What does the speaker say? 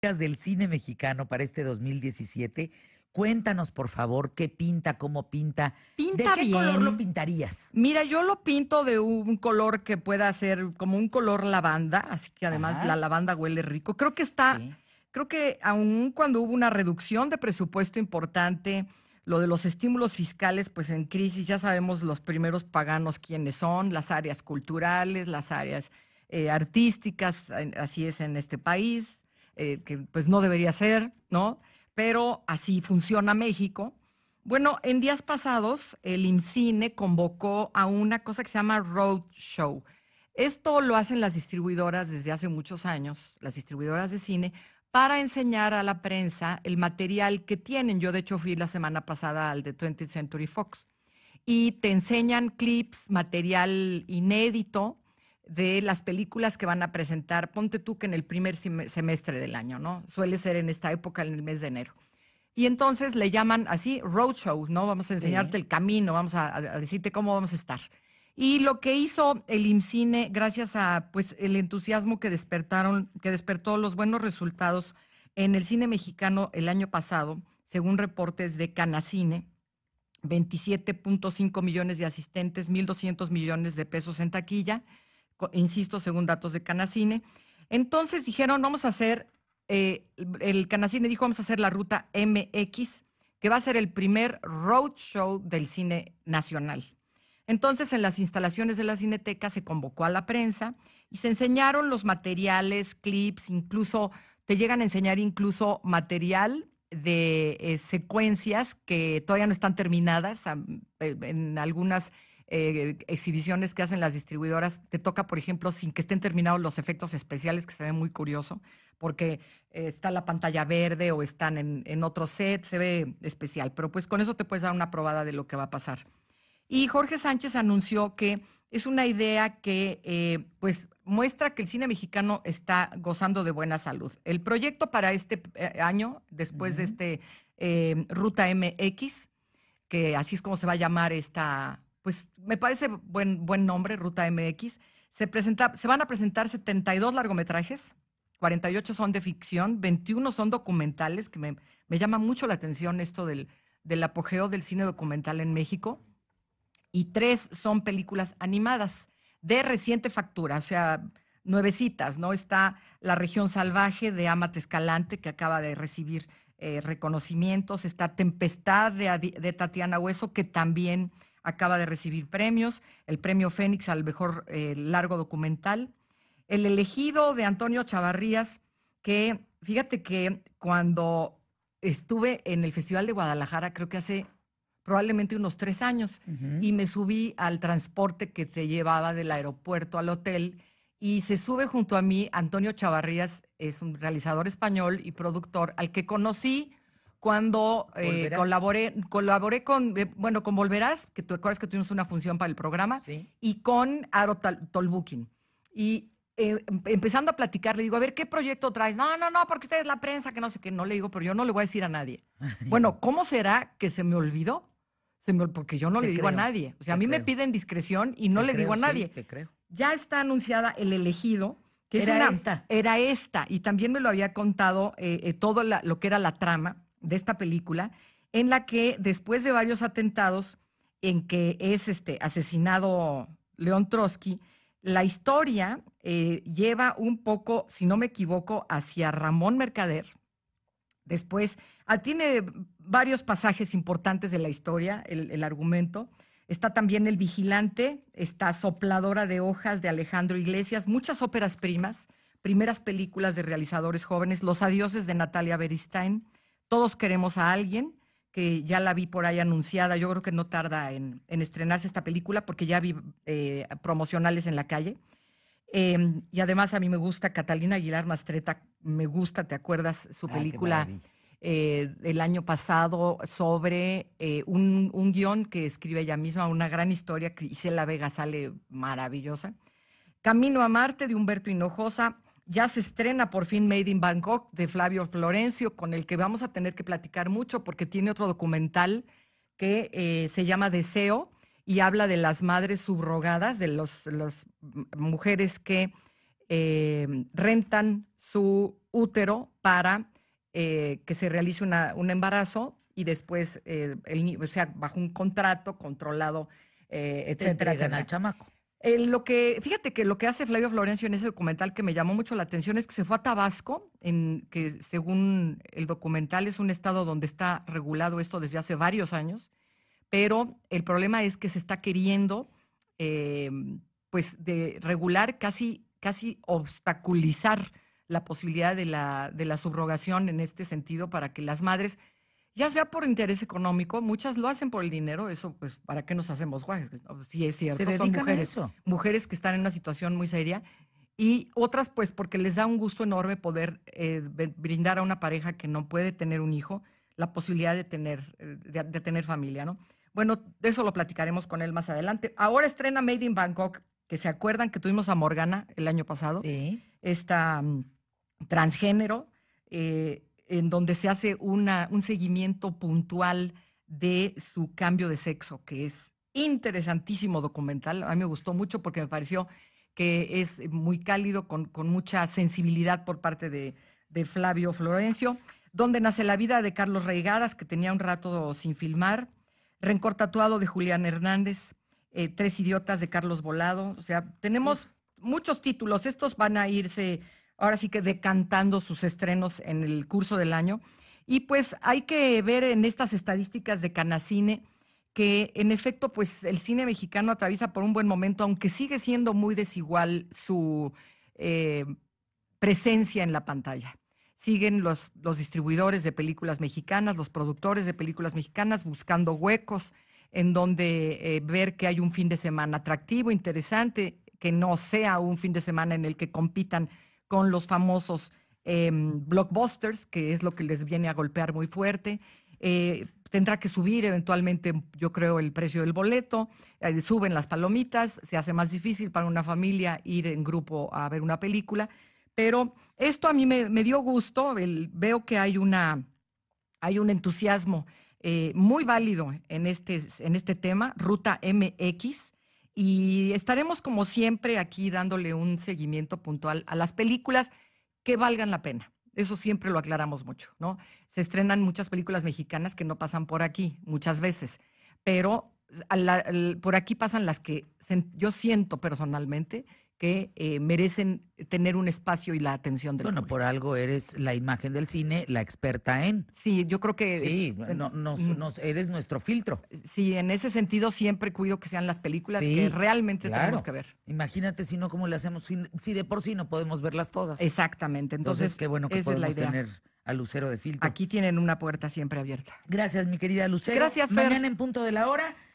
del cine mexicano para este 2017. Cuéntanos, por favor, qué pinta, cómo pinta. ¿De qué color lo pintarías? Mira, yo lo pinto de un color que pueda ser como un color lavanda, así que además la lavanda huele rico. Creo que está, creo que aún cuando hubo una reducción de presupuesto importante, lo de los estímulos fiscales, pues en crisis ya sabemos los primeros paganos quiénes son, las áreas culturales, las áreas eh, artísticas, así es en este país, eh, que pues no debería ser, ¿no? Pero así funciona México. Bueno, en días pasados el IMCINE convocó a una cosa que se llama Roadshow. Esto lo hacen las distribuidoras desde hace muchos años, las distribuidoras de cine, para enseñar a la prensa el material que tienen. Yo de hecho fui la semana pasada al de 20th Century Fox y te enseñan clips, material inédito de las películas que van a presentar, ponte tú que en el primer semestre del año, ¿no? Suele ser en esta época, en el mes de enero. Y entonces le llaman así roadshow, ¿no? Vamos a enseñarte el camino, vamos a, decirte cómo vamos a estar. Y lo que hizo el IMCINE, gracias a pues el entusiasmo que despertaron, que despertó los buenos resultados en el cine mexicano el año pasado, según reportes de Canacine, 27.5 millones de asistentes, 1.200 millones de pesos en taquilla insisto, según datos de Canacine. Entonces dijeron, vamos a hacer, eh, el Canacine dijo, vamos a hacer la ruta MX, que va a ser el primer roadshow del cine nacional. Entonces, en las instalaciones de la cineteca se convocó a la prensa y se enseñaron los materiales, clips, incluso te llegan a enseñar incluso material de eh, secuencias que todavía no están terminadas. Eh, en algunas eh, exhibiciones que hacen las distribuidoras, te toca, por ejemplo, sin que estén terminados los efectos especiales, que se ve muy curioso, porque está la pantalla verde o están en, otro set, se ve especial. Pero pues con eso te puedes dar una probada de lo que va a pasar. Y Jorge Sánchez anunció que es una idea que eh, pues muestra que el cine mexicano está gozando de buena salud. El proyecto para este eh, año, después de este Ruta MX, que así es como se va a llamar esta pues me parece buen, buen nombre, Ruta MX. Se, presenta, se van a presentar 72 largometrajes, 48 son de ficción, 21 son documentales, que me, me llama mucho la atención esto del, apogeo del cine documental en México, y tres son películas animadas de reciente factura, o sea, nuevecitas, ¿no? Está La región salvaje de Amate Escalante, que acaba de recibir eh, reconocimientos, está Tempestad de, de, Tatiana Hueso, que también acaba de recibir premios, el premio Fénix al mejor eh, largo documental. El elegido de Antonio Chavarrías, que fíjate que cuando estuve en el Festival de Guadalajara, creo que hace probablemente unos tres años, y me subí al transporte que te llevaba del aeropuerto al hotel, y se sube junto a mí Antonio Chavarrías, es un realizador español y productor al que conocí cuando eh, colaboré, colaboré con, eh, bueno, con Volverás, que tú recuerdas que tuvimos una función para el programa, y con Aro Tolbukin. Y eh, em, empezando a platicar, le digo, a ver, ¿qué proyecto traes? No, no, no, porque usted es la prensa, que no sé qué, no le digo, pero yo no le voy a decir a nadie. bueno, ¿cómo será que se me olvidó? porque yo no le digo a nadie. O sea, a mí me piden discreción y no le digo a nadie. Ya está anunciada el elegido. Que era esta. Era esta. Y también me lo había contado todo lo que era la trama de esta película, en la que después de varios atentados en que es este, asesinado León Trotsky, la historia eh, lleva un poco, si no me equivoco, hacia Ramón Mercader. Después, ah, tiene varios pasajes importantes de la historia, el, argumento. Está también El Vigilante, está Sopladora de Hojas de Alejandro Iglesias, muchas óperas primas, primeras películas de realizadores jóvenes, Los Adioses de Natalia Beristain, todos queremos a alguien, que ya la vi por ahí anunciada. Yo creo que no tarda en, estrenarse esta película porque ya vi eh, promocionales en la calle. Em, y además a mí me gusta Catalina Aguilar Mastreta, me gusta, ¿te acuerdas su película eh, del el año pasado sobre eh, un, guión que escribe ella misma, una gran historia que Vega sale maravillosa? Camino a Marte de Humberto Hinojosa, ya se estrena por fin Made in Bangkok de Flavio Florencio, con el que vamos a tener que platicar mucho porque tiene otro documental que eh, se llama Deseo y habla de las madres subrogadas, de las los mujeres que eh, rentan su útero para eh, que se realice un embarazo y después, el, o sea, bajo un contrato controlado, etcétera, etcétera. al chamaco. Eh, lo que, fíjate que lo que hace Flavio Florencio en ese documental que me llamó mucho la atención es que se fue a Tabasco, en, que según el documental es un estado donde está regulado esto desde hace varios años, pero el problema es que se está queriendo eh, pues regular casi, casi obstaculizar la posibilidad de la subrogación en este sentido para que las madres ya sea por interés económico, muchas lo hacen por el dinero, eso pues, ¿para qué nos hacemos guajes? Pues, sí es cierto, son mujeres, mujeres que están en una situación muy seria y otras pues porque les da un gusto enorme poder eh, brindar a una pareja que no puede tener un hijo la posibilidad de tener, eh, de, tener familia, ¿no? Bueno, de eso lo platicaremos con él más adelante. Ahora estrena Made in Bangkok, que se acuerdan que tuvimos a Morgana el año pasado, sí. esta mm, transgénero. Eh, en donde se hace un seguimiento puntual de su cambio de sexo, que es interesantísimo documental. A mí me gustó mucho porque me pareció que es muy cálido, con, mucha sensibilidad por parte de, Flavio Florencio. Donde nace la vida de Carlos Reigadas, que tenía un rato sin filmar. Rencor tatuado de Julián Hernández. Eh, Tres idiotas de Carlos Volado. O sea, tenemos muchos títulos. Estos van a irse ahora sí que decantando sus estrenos en el curso del año. Y pues hay que ver en estas estadísticas de Canacine que en efecto pues el cine mexicano atraviesa por un buen momento, aunque sigue siendo muy desigual su eh, presencia en la pantalla. Siguen los, los distribuidores de películas mexicanas, los productores de películas mexicanas buscando huecos en donde eh, ver que hay un fin de semana atractivo, interesante, que no sea un fin de semana en el que compitan con los famosos em, blockbusters, que es lo que les viene a golpear muy fuerte. Eh, tendrá que subir eventualmente, yo creo, el precio del boleto, eh, suben las palomitas, se hace más difícil para una familia ir en grupo a ver una película. Pero esto a mí me, dio gusto, veo que hay, una, hay un entusiasmo eh, muy válido en este, en este tema, Ruta MX y estaremos como siempre aquí dándole un seguimiento puntual a las películas que valgan la pena. Eso siempre lo aclaramos mucho, ¿no? Se estrenan muchas películas mexicanas que no pasan por aquí muchas veces, pero por aquí pasan las que yo siento personalmente que eh, merecen tener un espacio y la atención del Bueno, por algo eres la imagen del cine, la experta en. Sí, yo creo que... Sí, no, mm. nos, eres nuestro filtro. Sí, en ese sentido siempre cuido que sean las películas que realmente tenemos que ver. Imagínate si no, ¿cómo le hacemos? Si, de por sí no podemos verlas todas. Exactamente. Entonces, qué bueno que podemos tener a Lucero de Filtro. Aquí tienen una puerta siempre abierta. Gracias, mi querida Lucero. Gracias, Fer. Mañana en punto de la hora.